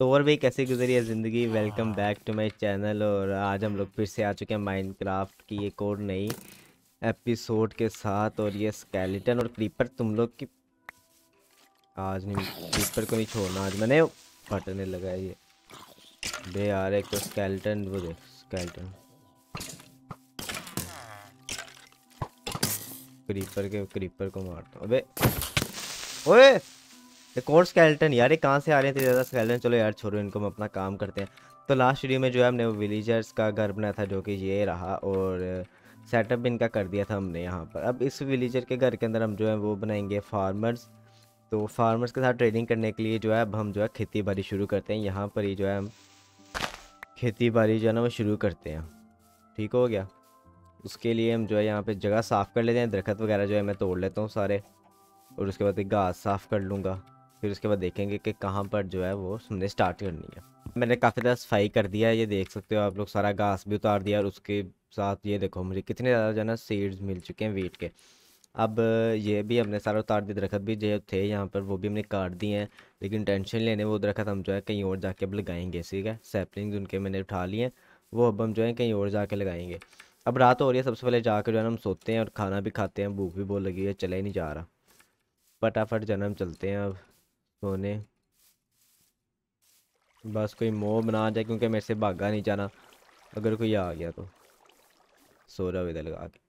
तो और भाई कैसे गुजरी है ज़िंदगी welcome back to my channel और आज हम लोग फिर से आ चुके हैं माइनक्राफ्ट की एक और नई एपिसोड के साथ और ये स्केलेटन और क्रीपर तुम लोग की आज नहीं क्रीपर को नहीं छोड़ना आज मैंने फटने लगा ये बे आ रहे तो स्केलेटन वो देख स्केलेटन क्रीपर के क्रीपर को मारता अबे ओए एक कौन स्केल्टन यार ये कहाँ से आ रहे थे ज़्यादा स्केल्टन चलो यार छोड़ो इनको हम अपना काम करते हैं तो लास्ट वीडियो में जो है हमने वो विलेजर्स का घर बनाया था जो कि ये रहा और सेटअप भी इनका कर दिया था हमने यहाँ पर अब इस विलेजर के घर के अंदर हम जो है वो बनाएंगे फार्मर्स तो फार्मर्स के साथ ट्रेडिंग करने के लिए जो है अब हम जो है खेती बाड़ी शुरू करते हैं यहाँ पर ही जो है हम खेती बाड़ी जो है ना वो शुरू करते हैं ठीक हो गया उसके लिए हम जो है यहाँ पर जगह साफ़ कर लेते हैं दरख्त वगैरह जो है मैं तोड़ लेता हूँ सारे और उसके बाद एक घास साफ़ कर लूँगा फिर उसके बाद देखेंगे कि कहाँ पर जो है वो हमने स्टार्ट करनी है मैंने काफ़ी ज़्यादा सफाई कर दिया है ये देख सकते हो आप लोग सारा घास भी उतार दिया और उसके साथ ये देखो मुझे कितने ज़्यादा जो है ना सीड्स मिल चुके हैं वीट के अब ये भी हमने सारा उतार दिए दरखत भी जो थे यहाँ पर वो भी हमने काट दिए हैं लेकिन टेंशन लेने वो दरखत हम जो है कहीं और जाके अब लगाएंगे ठीक है सेपलिंग उनके मैंने उठा लिए हैं वो अब हम जो है कहीं और जाके लगाएंगे अब रात हो रही है सबसे पहले जाकर जो है ना हम सोते हैं और खाना भी खाते हैं भूख भी बहुत लगी है चले ही नहीं जा रहा फटाफट हम चलते हैं अब सोने बस कोई मोह बना जाए क्योंकि मेरे से भागा नहीं जाना अगर कोई आ गया तो सो रहा इधर लगा के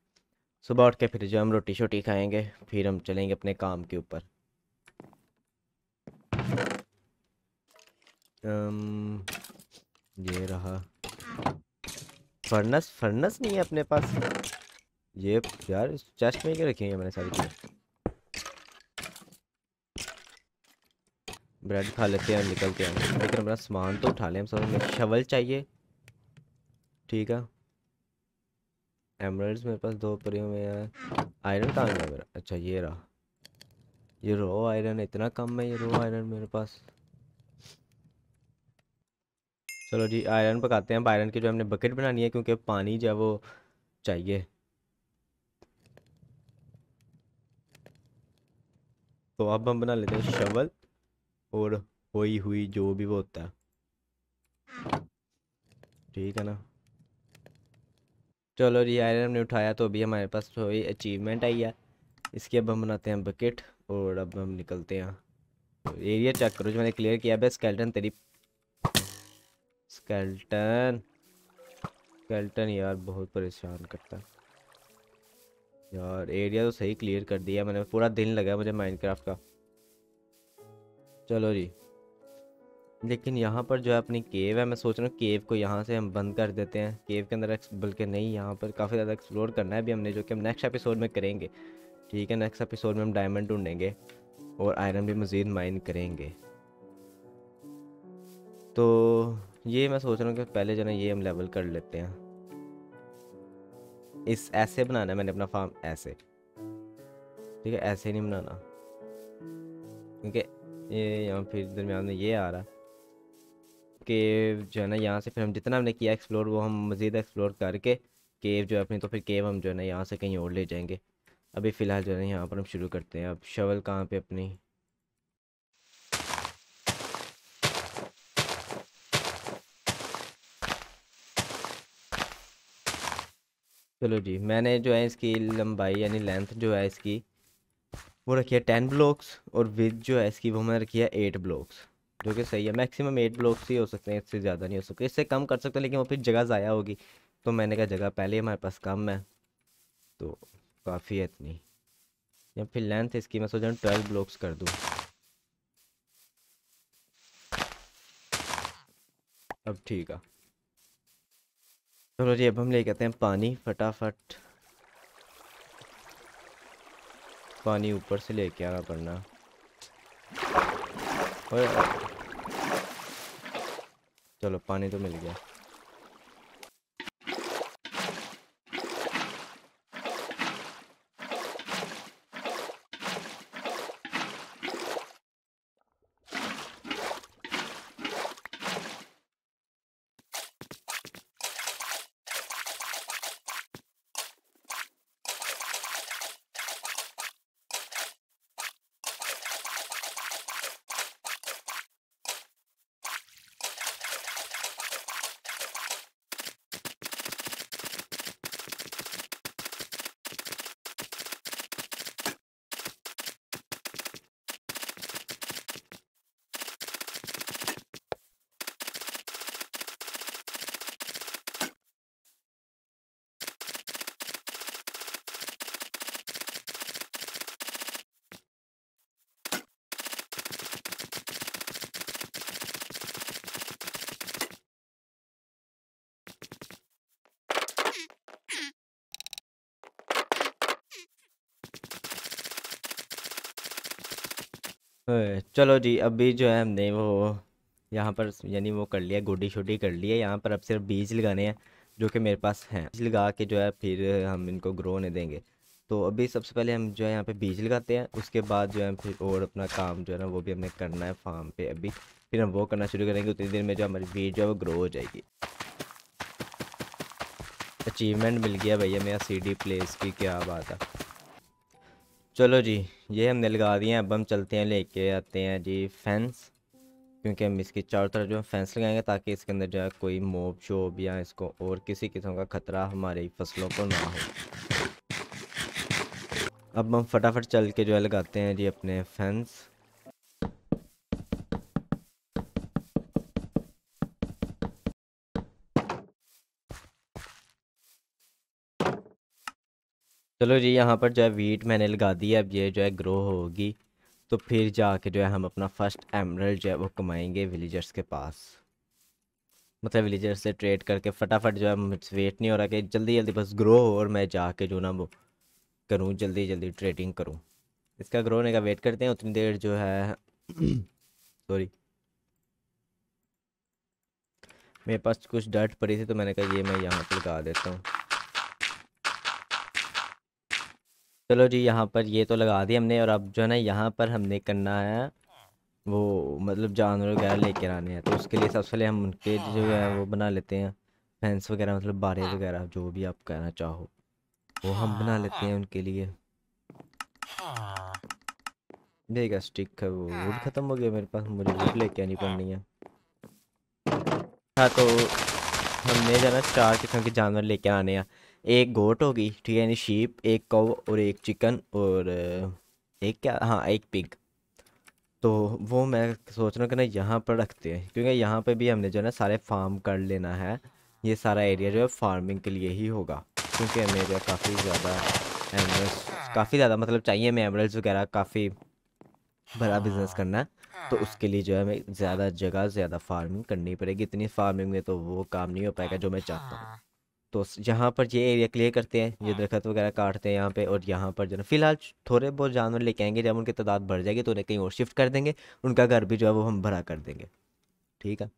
सुबह उठ के फिर जो हम रोटी शोटी खाएंगे फिर हम चलेंगे अपने काम के ऊपर ये रहा फर्नस फर्नस नहीं है अपने पास ये यार चेस्ट में क्या रखी है मैंने सारी चीज़ें ब्रेड खा लेते हैं निकलते हैं लेकिन अपना सामान तो उठा लें हम सब हमें शवल चाहिए ठीक है एमरल्ड मेरे पास दो परियों में यार आयरन कहाँ है मेरा अच्छा ये रहा ये रो आयरन इतना कम है ये रो आयरन मेरे पास चलो जी आयरन पकाते हैं आयरन की जो हमने बकेट बनानी है क्योंकि पानी जो है वो चाहिए तो अब हम बना लेते हैं शवल और हुई हुई जो भी वो होता है ठीक है ना चलो जी आयरन हमने उठाया तो अभी हमारे पास थोड़ी अचीवमेंट आई है इसकी अब हम बनाते हैं बकेट और अब हम निकलते हैं तो एरिया चेक करो जो मैंने क्लियर किया भाई स्केल्टन तेरी स्केल्टन स्केल्टन यार बहुत परेशान करता है यार एरिया तो सही क्लियर कर दिया मैंने पूरा दिन लगा मुझे माइनक्राफ्ट का चलो जी लेकिन यहाँ पर जो है अपनी केव है मैं सोच रहा हूँ केव को यहाँ से हम बंद कर देते हैं केव के अंदर बल्कि नहीं यहाँ पर काफ़ी ज़्यादा एक्सप्लोर करना है अभी हमने जो कि हम नेक्स्ट एपिसोड में करेंगे ठीक है नेक्स्ट एपिसोड में हम डायमंड ढूंढेंगे और आयरन भी मज़ीद माइन करेंगे तो ये मैं सोच रहा हूँ कि पहले जो ना ये हम लेवल कर लेते हैं इस ऐसे बनाना है मैंने अपना फार्म ऐसे ठीक है ऐसे नहीं बनाना क्योंकि ये या फिर दरमियान में ये आ रहा केव जो है ना यहाँ से फिर हम जितना हमने किया एक्सप्लोर वो हम मज़ीद एक्सप्लोर करके केव जो है अपनी तो फिर केव हम जो है ना यहाँ से कहीं और ले जाएंगे अभी फ़िलहाल जो है ना यहाँ पर हम शुरू करते हैं अब शवल कहाँ पे अपनी चलो जी मैंने जो है इसकी लंबाई यानी लेंथ जो है इसकी वो रखी है टेन ब्लॉक्स और विद जो है इसकी वो मैंने रखी है एट ब्लॉक्स जो कि सही है मैक्सिमम एट ब्लॉक्स ही हो सकते हैं इससे ज़्यादा नहीं हो सकते इससे कम कर सकते हैं लेकिन वो फिर जगह ज़ाया होगी तो मैंने कहा जगह पहले ही हमारे पास कम है तो काफ़ी है इतनी या फिर लेंथ इसकी मैं सोच रहा हूँ ट्वेल्व ब्लॉक्स कर दूँ अब ठीक है चलो जी अब हम ले करते हैं पानी फटाफट पानी ऊपर से लेके आना पड़ना चलो पानी तो मिल गया चलो जी अभी जो है हमने वो यहाँ पर यानी वो कर लिया गोडी छोटी कर लिया यहाँ पर अब सिर्फ बीज लगाने हैं जो कि मेरे पास हैं बीज लगा के जो है फिर हम इनको ग्रो होने देंगे तो अभी सबसे पहले हम जो है यहाँ पे बीज लगाते हैं उसके बाद जो है फिर और अपना काम जो है ना वो भी हमने करना है फार्म पे अभी फिर हम वो करना शुरू करेंगे उतनी देर में जो हमारी बीज जो है वो ग्रो हो जाएगी अचीवमेंट मिल गया भैया मेरा सी डी प्लेस की क्या बात है चलो जी ये हमने लगा दिए हैं अब हम चलते हैं लेके आते हैं जी फैंस क्योंकि हम इसकी चारों तरफ जो है फेंस लगाएंगे ताकि इसके अंदर जो है कोई मोब शोब या इसको और किसी किस्म का ख़तरा हमारी फसलों को ना हो अब हम फटाफट चल के जो है लगाते हैं जी अपने फैंस चलो जी यहाँ पर जो है वीट मैंने लगा दी है अब ये जो है ग्रो होगी तो फिर जाके जो है हम अपना फर्स्ट एमरल जो है वो कमाएंगे विलेजर्स के पास मतलब विलेजर्स से ट्रेड करके फटाफट जो है मुझसे वेट नहीं हो रहा कि जल्दी जल्दी बस ग्रो हो और मैं जाके जो ना वो करूँ जल्दी जल्दी ट्रेडिंग करूँ इसका ग्रो होने का वेट करते हैं उतनी देर जो है सॉरी मेरे पास कुछ डर्ट पड़ी थी तो मैंने कहा ये मैं यहाँ पर लगा देता हूँ चलो जी यहाँ पर ये तो लगा दिया हमने और अब जो है ना यहाँ पर हमने करना है वो मतलब जानवर वगैरह लेकर आने हैं तो उसके लिए सबसे पहले हम उनके जो है वो बना लेते हैं फैंस वगैरह मतलब बारे वगैरह जो भी आप कहना चाहो वो हम बना लेते हैं उनके लिए देखा स्टिक है वो वुड ख़त्म हो गया मेरे पास मुझे वुड लेके आनी पड़नी है हाँ तो हमने जाना चार किस्म के जानवर लेके आने हैं एक गोट होगी ठीक है यानी शीप एक कव और एक चिकन और एक क्या हाँ एक पिग तो वो मैं सोच रहा हूँ कि ना यहाँ पर रखते हैं क्योंकि यहाँ पे भी हमने जो है ना सारे फार्म कर लेना है ये सारा एरिया जो है फार्मिंग के लिए ही होगा क्योंकि हमें जो है काफ़ी ज़्यादा एमरल्स काफ़ी ज़्यादा मतलब चाहिए हमें एमरल्स वगैरह काफ़ी बड़ा बिजनेस करना है तो उसके लिए जो है हमें ज़्यादा जगह ज़्यादा फार्मिंग करनी पड़ेगी इतनी फार्मिंग में तो वो काम नहीं हो पाएगा जो मैं चाहता हूँ तो यहाँ पर ये एरिया क्लियर करते हैं ये हाँ। दरख्त वगैरह काटते हैं यहाँ पे और यहाँ पर जो है फिलहाल थोड़े बहुत जानवर लेके आएंगे जब उनकी तादाद बढ़ जाएगी तो उन्हें कहीं और शिफ्ट कर देंगे उनका घर भी जो है वो हम भरा कर देंगे ठीक है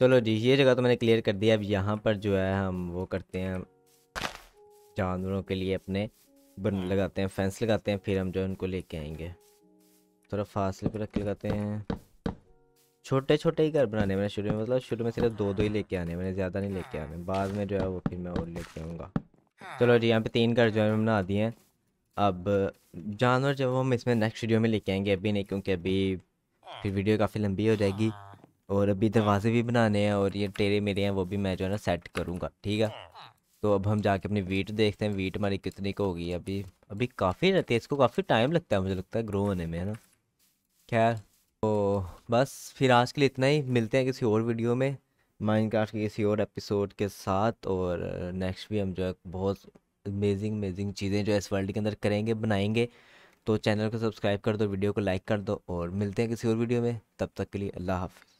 चलो जी ये जगह तो मैंने क्लियर कर दिया अब यहाँ पर जो है हम वो करते हैं जानवरों के लिए अपने बन हाँ। लगाते हैं फेंस लगाते हैं फिर हम जो है उनको लेके आएंगे थोड़ा फासले पर रख लगाते हैं छोटे छोटे ही घर बनाने मैंने शुरू में मतलब शुरू में सिर्फ दो दो ही लेके आने मैंने ज़्यादा नहीं लेके आने हाँ। बाद में जो है वो फिर मैं और लेके आऊँगा हाँ। चलो जी यहाँ पे तीन घर जो है बना दिए हैं अब जानवर जब हम इसमें नेक्स्ट वीडियो में लेके आएंगे अभी नहीं क्योंकि अभी फिर वीडियो काफ़ी लंबी हो जाएगी हाँ। और अभी दरवाजे भी बनाने हैं और ये टेरे मेरे हैं वो भी मैं जो है ना सेट करूँगा ठीक है तो अब हम जाके अपनी वीट देखते हैं वीट हमारी कितनी को होगी अभी अभी काफ़ी रहती है इसको काफ़ी टाइम लगता है मुझे लगता है ग्रो होने में है ना खैर बस फिर आज के लिए इतना ही मिलते हैं किसी और वीडियो में माइनक्राफ्ट के किसी और एपिसोड के साथ और नेक्स्ट भी हम जो है बहुत अमेजिंग अमेजिंग चीज़ें जो इस वर्ल्ड के अंदर करेंगे बनाएंगे तो चैनल को सब्सक्राइब कर दो वीडियो को लाइक कर दो और मिलते हैं किसी और वीडियो में तब तक के लिए अल्लाह हाफिज़